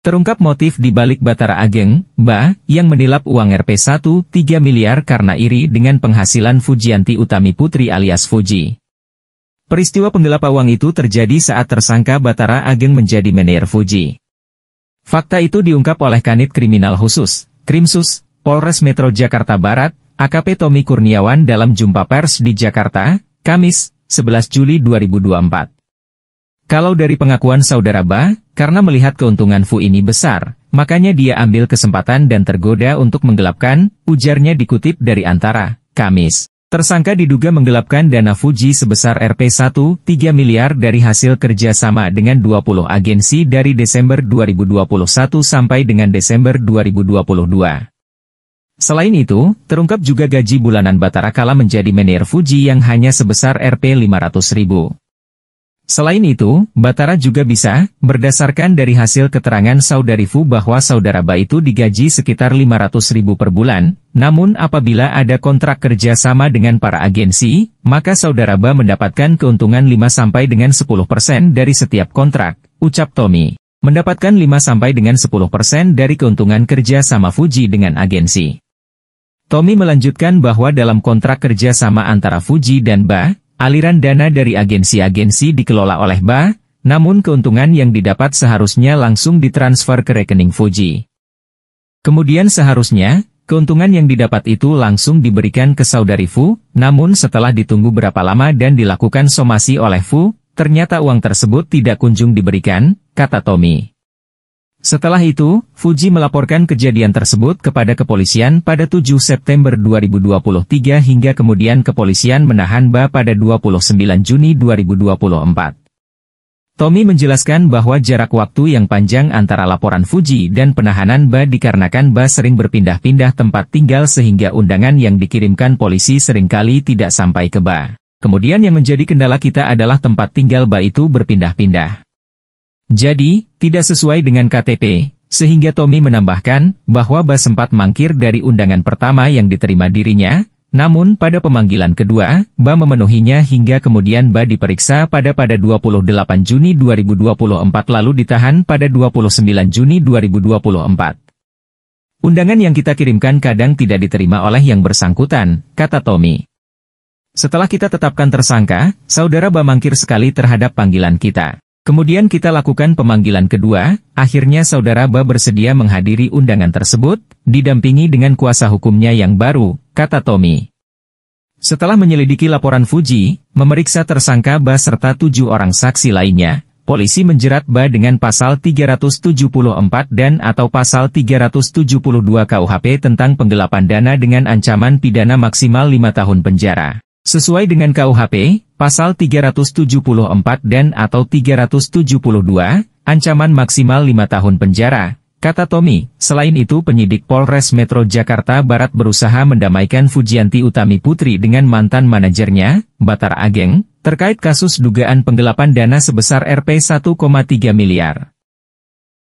Terungkap motif di balik Batara Ageng, Ba, yang menilap uang rp 13 miliar karena iri dengan penghasilan Fujianti Utami Putri alias Fuji. Peristiwa penggelapan uang itu terjadi saat tersangka Batara Ageng menjadi manajer Fuji. Fakta itu diungkap oleh Kanit Kriminal Khusus, Krimsus, Polres Metro Jakarta Barat, AKP Tommy Kurniawan dalam jumpa pers di Jakarta, Kamis, 11 Juli 2024. Kalau dari pengakuan saudara Ba, karena melihat keuntungan Fu ini besar, makanya dia ambil kesempatan dan tergoda untuk menggelapkan, ujarnya dikutip dari antara, Kamis. Tersangka diduga menggelapkan dana Fuji sebesar rp 1,3 miliar dari hasil kerjasama dengan 20 agensi dari Desember 2021 sampai dengan Desember 2022. Selain itu, terungkap juga gaji bulanan Batara Kala menjadi manajer Fuji yang hanya sebesar Rp500.000. Selain itu, Batara juga bisa, berdasarkan dari hasil keterangan saudari Fu bahwa saudara Ba itu digaji sekitar 500 ribu per bulan, namun apabila ada kontrak kerja sama dengan para agensi, maka saudara Ba mendapatkan keuntungan 5 sampai dengan 10% dari setiap kontrak, ucap Tommy. Mendapatkan 5 sampai dengan 10% dari keuntungan kerja sama Fuji dengan agensi. Tommy melanjutkan bahwa dalam kontrak kerja sama antara Fuji dan Ba, Aliran dana dari agensi-agensi dikelola oleh BA, namun keuntungan yang didapat seharusnya langsung ditransfer ke rekening Fuji. Kemudian seharusnya, keuntungan yang didapat itu langsung diberikan ke saudari Fu, namun setelah ditunggu berapa lama dan dilakukan somasi oleh Fu, ternyata uang tersebut tidak kunjung diberikan, kata Tommy. Setelah itu, Fuji melaporkan kejadian tersebut kepada kepolisian pada 7 September 2023 hingga kemudian kepolisian menahan Ba pada 29 Juni 2024. Tommy menjelaskan bahwa jarak waktu yang panjang antara laporan Fuji dan penahanan Ba dikarenakan Ba sering berpindah-pindah tempat tinggal sehingga undangan yang dikirimkan polisi seringkali tidak sampai ke Ba. Kemudian yang menjadi kendala kita adalah tempat tinggal Ba itu berpindah-pindah. Jadi, tidak sesuai dengan KTP, sehingga Tommy menambahkan bahwa Bas sempat mangkir dari undangan pertama yang diterima dirinya, namun pada pemanggilan kedua, Ba memenuhinya hingga kemudian Ba diperiksa pada pada 28 Juni 2024 lalu ditahan pada 29 Juni 2024. Undangan yang kita kirimkan kadang tidak diterima oleh yang bersangkutan, kata Tommy. Setelah kita tetapkan tersangka, saudara Ba mangkir sekali terhadap panggilan kita. Kemudian kita lakukan pemanggilan kedua, akhirnya saudara Ba bersedia menghadiri undangan tersebut, didampingi dengan kuasa hukumnya yang baru, kata Tommy. Setelah menyelidiki laporan Fuji, memeriksa tersangka Ba serta tujuh orang saksi lainnya, polisi menjerat Ba dengan pasal 374 dan atau pasal 372 KUHP tentang penggelapan dana dengan ancaman pidana maksimal 5 tahun penjara. Sesuai dengan KUHP, Pasal 374 dan atau 372, ancaman maksimal 5 tahun penjara, kata Tommy. Selain itu penyidik Polres Metro Jakarta Barat berusaha mendamaikan Fujianti Utami Putri dengan mantan manajernya, Batara Ageng, terkait kasus dugaan penggelapan dana sebesar Rp 1,3 miliar.